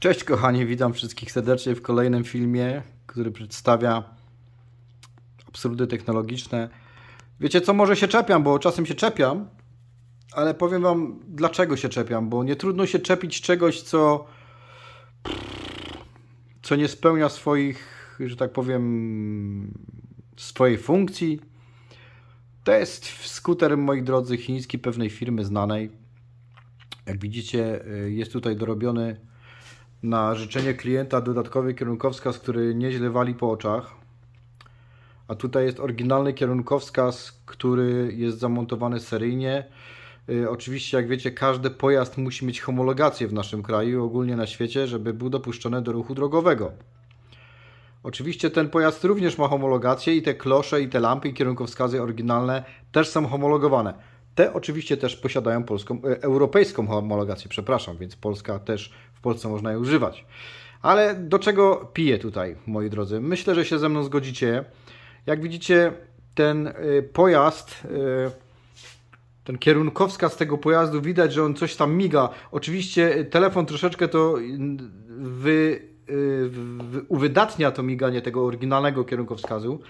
Cześć kochani, witam wszystkich serdecznie w kolejnym filmie, który przedstawia absurdy technologiczne. Wiecie co, może się czepiam, bo czasem się czepiam, ale powiem wam dlaczego się czepiam, bo nie trudno się czepić czegoś, co co nie spełnia swoich, że tak powiem, swojej funkcji. To jest skuter, moi drodzy, chiński pewnej firmy znanej. Jak widzicie, jest tutaj dorobiony na życzenie klienta dodatkowy kierunkowskaz, który nieźle wali po oczach. A tutaj jest oryginalny kierunkowskaz, który jest zamontowany seryjnie. Y, oczywiście, jak wiecie, każdy pojazd musi mieć homologację w naszym kraju, ogólnie na świecie, żeby był dopuszczony do ruchu drogowego. Oczywiście ten pojazd również ma homologację i te klosze, i te lampy, i kierunkowskazy oryginalne też są homologowane. Te oczywiście też posiadają polską, e, europejską homologację, przepraszam, więc Polska też w Polsce można je używać. Ale do czego piję tutaj, moi drodzy? Myślę, że się ze mną zgodzicie. Jak widzicie, ten e, pojazd, e, ten kierunkowskaz tego pojazdu, widać, że on coś tam miga. Oczywiście telefon troszeczkę to wy, uwydatnia to miganie tego oryginalnego kierunkowskazu,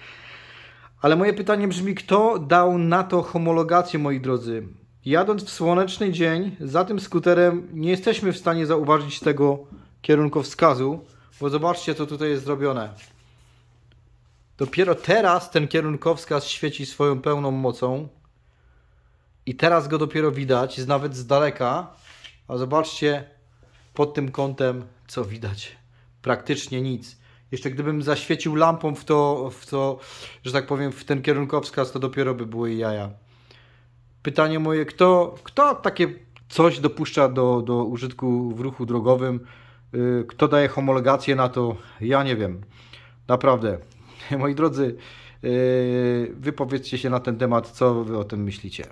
ale moje pytanie brzmi, kto dał na to homologację, moi drodzy? Jadąc w słoneczny dzień za tym skuterem nie jesteśmy w stanie zauważyć tego kierunkowskazu, bo zobaczcie, co tutaj jest zrobione. Dopiero teraz ten kierunkowskaz świeci swoją pełną mocą i teraz go dopiero widać, nawet z daleka. A zobaczcie pod tym kątem, co widać. Praktycznie nic. Jeszcze gdybym zaświecił lampą w to, w to, że tak powiem, w ten kierunkowskaz, to dopiero by były jaja. Pytanie moje, kto, kto takie coś dopuszcza do, do użytku w ruchu drogowym? Y, kto daje homologację na to? Ja nie wiem. Naprawdę. Moi drodzy, y, wypowiedzcie się na ten temat, co wy o tym myślicie.